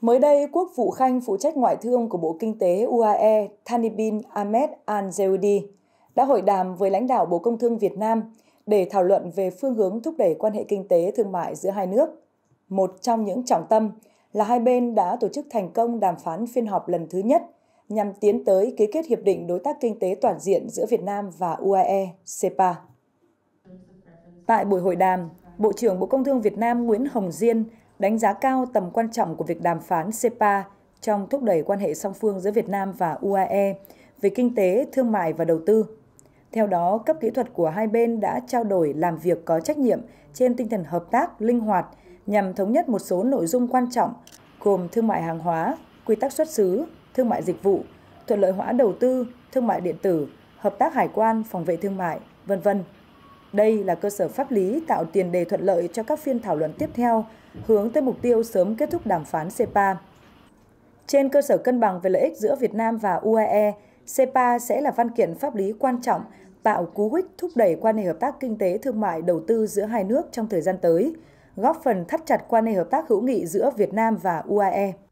Mới đây, quốc vụ khanh phụ trách ngoại thương của Bộ Kinh tế UAE Thani bin Ahmed Al-Zeudi đã hội đàm với lãnh đạo Bộ Công Thương Việt Nam để thảo luận về phương hướng thúc đẩy quan hệ kinh tế thương mại giữa hai nước. Một trong những trọng tâm là hai bên đã tổ chức thành công đàm phán phiên họp lần thứ nhất nhằm tiến tới ký kết Hiệp định Đối tác Kinh tế Toàn diện giữa Việt Nam và UAE, CEPA. Tại buổi hội đàm, Bộ trưởng Bộ Công Thương Việt Nam Nguyễn Hồng Diên đánh giá cao tầm quan trọng của việc đàm phán CEPA trong thúc đẩy quan hệ song phương giữa Việt Nam và UAE về kinh tế, thương mại và đầu tư. Theo đó, cấp kỹ thuật của hai bên đã trao đổi làm việc có trách nhiệm trên tinh thần hợp tác, linh hoạt nhằm thống nhất một số nội dung quan trọng gồm thương mại hàng hóa, quy tắc xuất xứ, thương mại dịch vụ, thuận lợi hóa đầu tư, thương mại điện tử, hợp tác hải quan, phòng vệ thương mại, vân vân. Đây là cơ sở pháp lý tạo tiền đề thuận lợi cho các phiên thảo luận tiếp theo, hướng tới mục tiêu sớm kết thúc đàm phán CEPA. Trên cơ sở cân bằng về lợi ích giữa Việt Nam và UAE, e CEPA sẽ là văn kiện pháp lý quan trọng tạo cú hích thúc đẩy quan hệ hợp tác kinh tế thương mại đầu tư giữa hai nước trong thời gian tới, góp phần thắt chặt quan hệ hợp tác hữu nghị giữa Việt Nam và UAE. E.